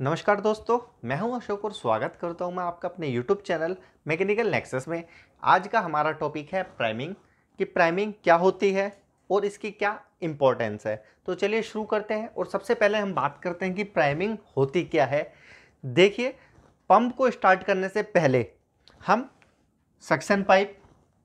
नमस्कार दोस्तों मैं हूं अशोक और स्वागत करता हूं मैं आपका अपने यूट्यूब चैनल मैकेनिकल नेक्सस में आज का हमारा टॉपिक है प्राइमिंग कि प्राइमिंग क्या होती है और इसकी क्या इम्पोर्टेंस है तो चलिए शुरू करते हैं और सबसे पहले हम बात करते हैं कि प्राइमिंग होती क्या है देखिए पंप को स्टार्ट करने से पहले हम सक्शन पाइप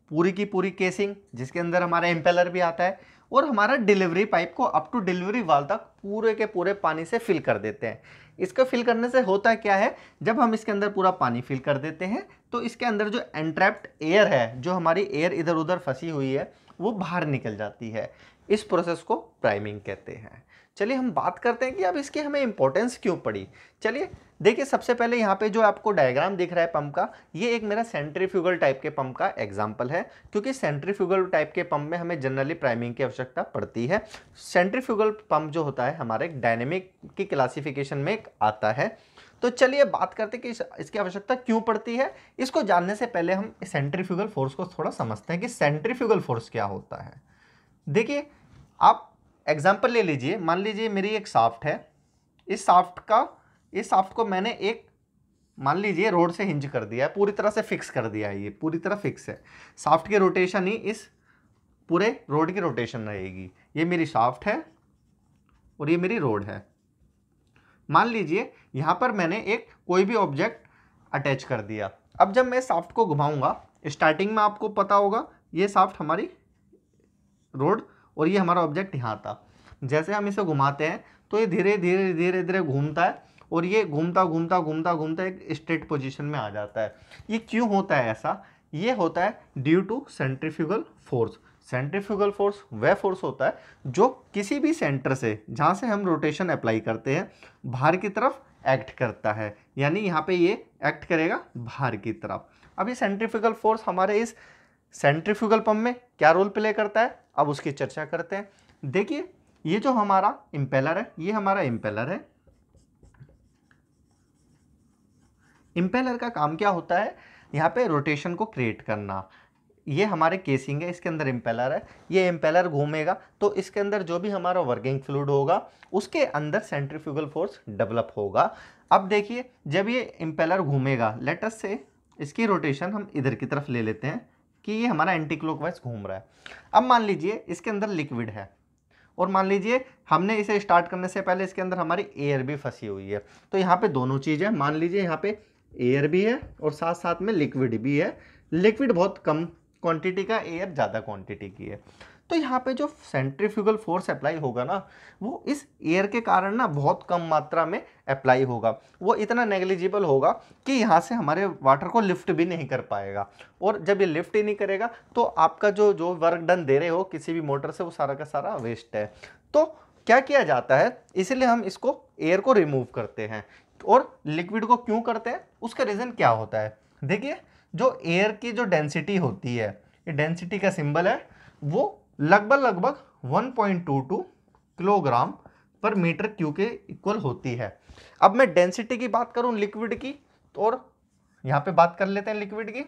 पूरी की पूरी केसिंग जिसके अंदर हमारा इम्पेलर भी आता है और हमारा डिलीवरी पाइप को अप टू डिलीवरी वाल तक पूरे के पूरे पानी से फिल कर देते हैं इसको फिल करने से होता क्या है जब हम इसके अंदर पूरा पानी फिल कर देते हैं तो इसके अंदर जो एंट्रैप्ड एयर है जो हमारी एयर इधर उधर फंसी हुई है वो बाहर निकल जाती है इस प्रोसेस को प्राइमिंग कहते हैं चलिए हम बात करते हैं कि अब इसकी हमें इंपॉर्टेंस क्यों पड़ी चलिए देखिए सबसे पहले यहाँ पे जो आपको डायग्राम दिख रहा है पंप का ये एक मेरा सेंट्रीफ्यूगल टाइप के पंप का एग्जाम्पल है क्योंकि सेंट्रीफ्यूगल टाइप के पंप में हमें जनरली प्राइमिंग की आवश्यकता पड़ती है सेंट्रीफ्यूगल पंप जो होता है हमारे डायनेमिक की क्लासिफिकेशन में आता है तो चलिए बात करते कि इस, इसकी आवश्यकता क्यों पड़ती है इसको जानने से पहले हम सेंट्रीफ्यूगल फोर्स को थोड़ा समझते हैं कि सेंट्रीफ्यूगल फोर्स क्या होता है देखिए आप एग्जाम्पल ले लीजिए मान लीजिए मेरी एक साफ्ट है इस साफ्ट का इस साफ्ट को मैंने एक मान लीजिए रोड से हिंज कर दिया है पूरी तरह से फिक्स कर दिया है ये पूरी तरह फिक्स है साफ्ट की रोटेशन ही इस पूरे रोड की रोटेशन रहेगी ये मेरी साफ्ट है और ये मेरी रोड है मान लीजिए यहाँ पर मैंने एक कोई भी ऑब्जेक्ट अटैच कर दिया अब जब मैं साफ्ट को घुमाऊँगा स्टार्टिंग में आपको पता होगा ये साफ्ट हमारी रोड और ये हमारा ऑब्जेक्ट यहाँ था जैसे हम इसे घुमाते हैं तो ये धीरे धीरे धीरे धीरे घूमता है और ये घूमता घूमता घूमता घूमता एक स्ट्रेट पोजिशन में आ जाता है ये क्यों होता है ऐसा ये होता है due to centrifugal force centrifugal force वह फोर्स होता है जो किसी भी सेंटर से जहाँ से हम रोटेशन अप्लाई करते हैं बाहर की तरफ एक्ट करता है यानी यहाँ पे ये एक्ट करेगा बाहर की तरफ अब ये सेंट्रीफ्यूगल फोर्स हमारे इस सेंट्रीफ्यूगल पंप में क्या रोल प्ले करता है अब उसकी चर्चा करते हैं देखिए ये जो हमारा इंपेलर है ये हमारा इंपेलर है इंपेलर का काम क्या होता है यहाँ पे रोटेशन को क्रिएट करना ये हमारे केसिंग है इसके अंदर इंपेलर है ये इंपेलर घूमेगा तो इसके अंदर जो भी हमारा वर्किंग फ्लूड होगा उसके अंदर सेंट्रीफ्यूगल फोर्स डेवलप होगा अब देखिए जब ये इंपेलर घूमेगा लेटस से इसकी रोटेशन हम इधर की तरफ ले लेते हैं कि ये हमारा एंटी क्लॉकवाइज घूम रहा है अब मान लीजिए इसके अंदर लिक्विड है और मान लीजिए हमने इसे स्टार्ट करने से पहले इसके अंदर हमारी एयर भी फंसी हुई है तो यहाँ पे दोनों चीज़ है मान लीजिए यहाँ पे एयर भी है और साथ साथ में लिक्विड भी है लिक्विड बहुत कम क्वांटिटी का एयर ज़्यादा क्वांटिटी की है तो यहाँ पे जो सेंट्रीफ्यूगल फोर्स अप्लाई होगा ना वो इस एयर के कारण ना बहुत कम मात्रा में अप्लाई होगा वो इतना नेग्लिजिबल होगा कि यहाँ से हमारे वाटर को लिफ्ट भी नहीं कर पाएगा और जब ये लिफ्ट ही नहीं करेगा तो आपका जो जो वर्क डन दे रहे हो किसी भी मोटर से वो सारा का सारा वेस्ट है तो क्या किया जाता है इसलिए हम इसको एयर को रिमूव करते हैं और लिक्विड को क्यों करते हैं उसका रीज़न क्या होता है देखिए जो एयर की जो डेंसिटी होती है ये डेंसिटी का सिंबल है वो लगभग लगभग 1.22 किलोग्राम पर मीटर क्यू के इक्वल होती है अब मैं डेंसिटी की बात करूं लिक्विड की तो और यहाँ पे बात कर लेते हैं लिक्विड की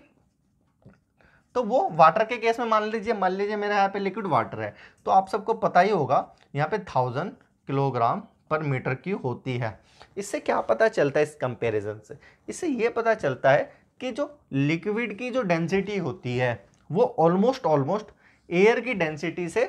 तो वो वाटर के केस में मान लीजिए मान लीजिए मेरे यहाँ पे लिक्विड वाटर है तो आप सबको पता ही होगा यहाँ पे thousand kilogram per metre cube होती है इससे क्या पता चलता है इस कंपेरिजन से इससे ये पता चलता है कि जो लिक्विड की जो डेंसिटी होती है वो ऑलमोस्ट ऑलमोस्ट एयर की डेंसिटी से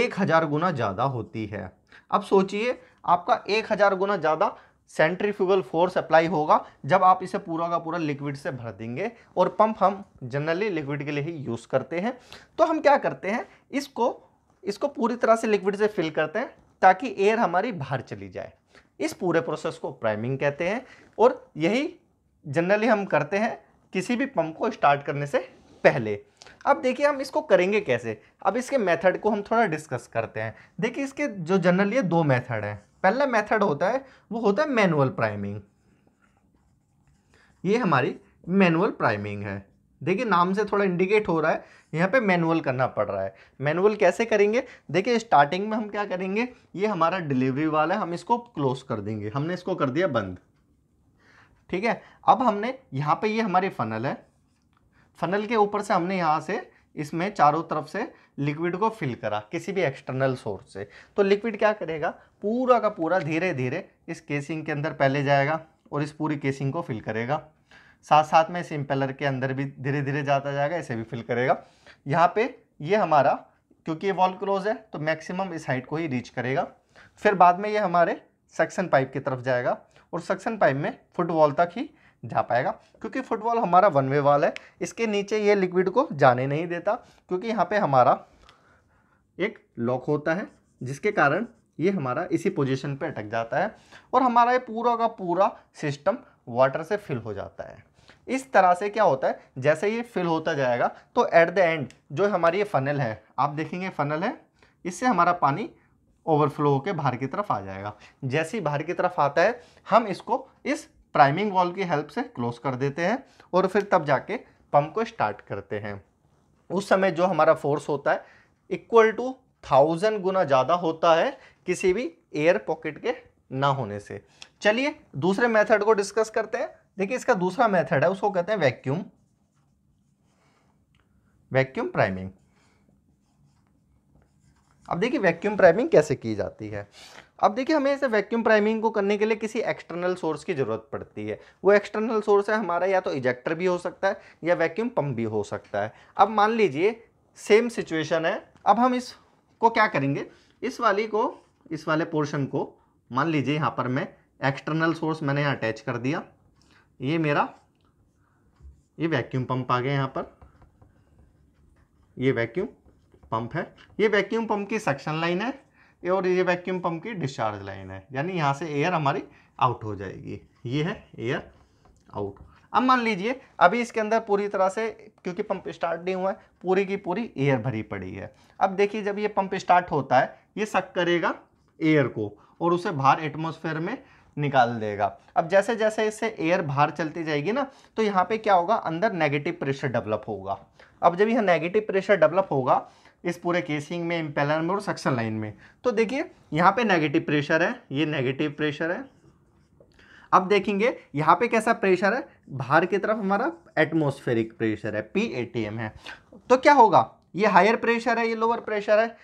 एक हज़ार गुना ज़्यादा होती है अब सोचिए आपका एक हज़ार गुना ज़्यादा सेंट्रीफ्यूगल फोर्स अप्लाई होगा जब आप इसे पूरा का पूरा लिक्विड से भर देंगे और पंप हम जनरली लिक्विड के लिए ही यूज़ करते हैं तो हम क्या करते हैं इसको इसको पूरी तरह से लिक्विड से फिल करते हैं ताकि एयर हमारी बाहर चली जाए इस पूरे प्रोसेस को प्राइमिंग कहते हैं और यही जनरली हम करते हैं किसी भी पंप को स्टार्ट करने से पहले अब देखिए हम इसको करेंगे कैसे अब इसके मेथड को हम थोड़ा डिस्कस करते हैं देखिए इसके जो जनरल ये दो मेथड हैं पहला मेथड होता है वो होता है मैनुअल प्राइमिंग ये हमारी मैनुअल प्राइमिंग है देखिए नाम से थोड़ा इंडिकेट हो रहा है यहाँ पे मैनुअल करना पड़ रहा है मैनुअल कैसे करेंगे देखिए स्टार्टिंग में हम क्या करेंगे ये हमारा डिलीवरी वाला है हम इसको क्लोज कर देंगे हमने इसको कर दिया बंद ठीक है अब हमने यहाँ पे ये हमारी फनल है फनल के ऊपर से हमने यहाँ से इसमें चारों तरफ से लिक्विड को फिल करा किसी भी एक्सटर्नल सोर्स से तो लिक्विड क्या करेगा पूरा का पूरा धीरे धीरे इस केसिंग के अंदर पहले जाएगा और इस पूरी केसिंग को फिल करेगा साथ साथ में इस इम्पेलर के अंदर भी धीरे धीरे जाता जाएगा इसे भी फिल करेगा यहाँ पे ये हमारा क्योंकि ये वॉल क्लोज है तो मैक्सिमम इस हाइट को ही रीच करेगा फिर बाद में ये हमारे सक्सन पाइप की तरफ जाएगा और सक्सन पाइप में फुटबॉल तक ही जा पाएगा क्योंकि फुटबॉल हमारा वन वे वाल है इसके नीचे ये लिक्विड को जाने नहीं देता क्योंकि यहाँ पे हमारा एक लॉक होता है जिसके कारण ये हमारा इसी पोजीशन पे अटक जाता है और हमारा ये पूरा का पूरा सिस्टम वाटर से फिल हो जाता है इस तरह से क्या होता है जैसे ये फिल होता जाएगा तो एट द एंड जो हमारी ये फनल है आप देखेंगे फनल है इससे हमारा पानी ओवरफ्लो होकर बाहर की तरफ आ जाएगा जैसे ही बाहर की तरफ आता है हम इसको इस प्राइमिंग वॉल की हेल्प से क्लोज कर देते हैं और फिर तब जाके पंप को स्टार्ट करते हैं उस समय जो हमारा फोर्स होता है इक्वल टू थाउजेंड गुना ज़्यादा होता है किसी भी एयर पॉकेट के ना होने से चलिए दूसरे मेथड को डिस्कस करते हैं देखिए इसका दूसरा मेथड है उसको कहते हैं वैक्यूम वैक्यूम प्राइमिंग अब देखिए वैक्यूम प्राइमिंग कैसे की जाती है अब देखिए हमें इसे वैक्यूम प्राइमिंग को करने के लिए किसी एक्सटर्नल सोर्स की ज़रूरत पड़ती है वो एक्सटर्नल सोर्स है हमारा या तो इजेक्टर भी हो सकता है या वैक्यूम पंप भी हो सकता है अब मान लीजिए सेम सिचुएशन है अब हम इसको क्या करेंगे इस वाली को इस वाले पोर्शन को मान लीजिए यहाँ पर मैं एक्सटर्नल सोर्स मैंने यहाँ अटैच कर दिया ये मेरा ये वैक्यूम पंप आ गया यहाँ पर ये वैक्यूम पंप है ये वैक्यूम पंप की सक्शन लाइन है और ये वैक्यूम पंप की डिस्चार्ज लाइन है यानी यहाँ से एयर हमारी आउट हो जाएगी ये है एयर आउट अब मान लीजिए अभी इसके अंदर पूरी तरह से क्योंकि पंप स्टार्ट नहीं हुआ है पूरी की पूरी एयर भरी पड़ी है अब देखिए जब ये पंप स्टार्ट होता है ये सक करेगा एयर को और उसे बाहर एटमोसफेयर में निकाल देगा अब जैसे जैसे इससे एयर बाहर चलती जाएगी ना तो यहाँ पे क्या होगा अंदर नेगेटिव प्रेशर डेवलप होगा अब जब यह नेगेटिव प्रेशर डेवलप होगा इस पूरे केसिंग में इम्पेलर में और सक्शन लाइन में तो देखिए यहाँ पे नेगेटिव प्रेशर है ये नेगेटिव प्रेशर है अब देखेंगे यहाँ पे कैसा प्रेशर है बाहर की तरफ हमारा एटमोस्फेरिक प्रेशर है पी ए टी एम है तो क्या होगा ये हायर प्रेशर है ये लोअर प्रेशर है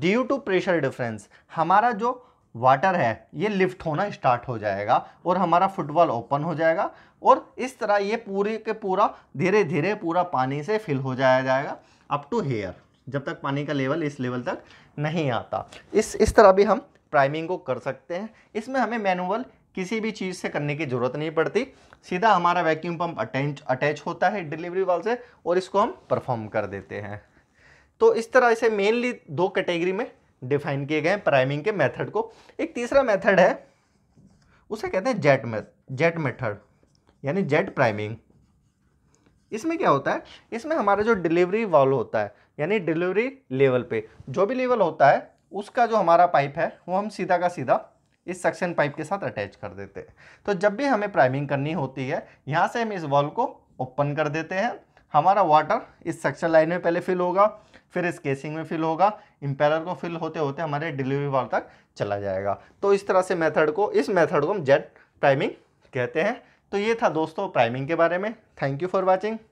ड्यू टू प्रेशर डिफरेंस हमारा जो वाटर है ये लिफ्ट होना स्टार्ट हो जाएगा और हमारा फुटबॉल ओपन हो जाएगा और इस तरह ये पूरे के पूरा धीरे धीरे पूरा पानी से फिल हो जाया जाएगा अप टू हेयर जब तक पानी का लेवल इस लेवल तक नहीं आता इस इस तरह भी हम प्राइमिंग को कर सकते हैं इसमें हमें मैनुअल किसी भी चीज़ से करने की ज़रूरत नहीं पड़ती सीधा हमारा वैक्यूम पम्प अटैच अटैच होता है डिलीवरी वाल से और इसको हम परफॉर्म कर देते हैं तो इस तरह से मेनली दो कैटेगरी में डिफाइन किए गए प्राइमिंग के मेथड को एक तीसरा मेथड है उसे कहते हैं जेट मेथ जेट मेथड यानी जेट प्राइमिंग इसमें क्या होता है इसमें हमारा जो डिलीवरी वॉल होता है यानी डिलीवरी लेवल पे जो भी लेवल होता है उसका जो हमारा पाइप है वो हम सीधा का सीधा इस सक्शन पाइप के साथ अटैच कर देते हैं तो जब भी हमें प्राइमिंग करनी होती है यहाँ से हम इस वॉल को ओपन कर देते हैं हमारा वाटर इस सक्शन लाइन में पहले फिल होगा फिर इस केसिंग में फिल होगा इम्पेलर को फिल होते होते हमारे डिलीवरी वॉल तक चला जाएगा तो इस तरह से मेथड को इस मेथड को हम जेट प्राइमिंग कहते हैं तो ये था दोस्तों प्राइमिंग के बारे में थैंक यू फॉर वॉचिंग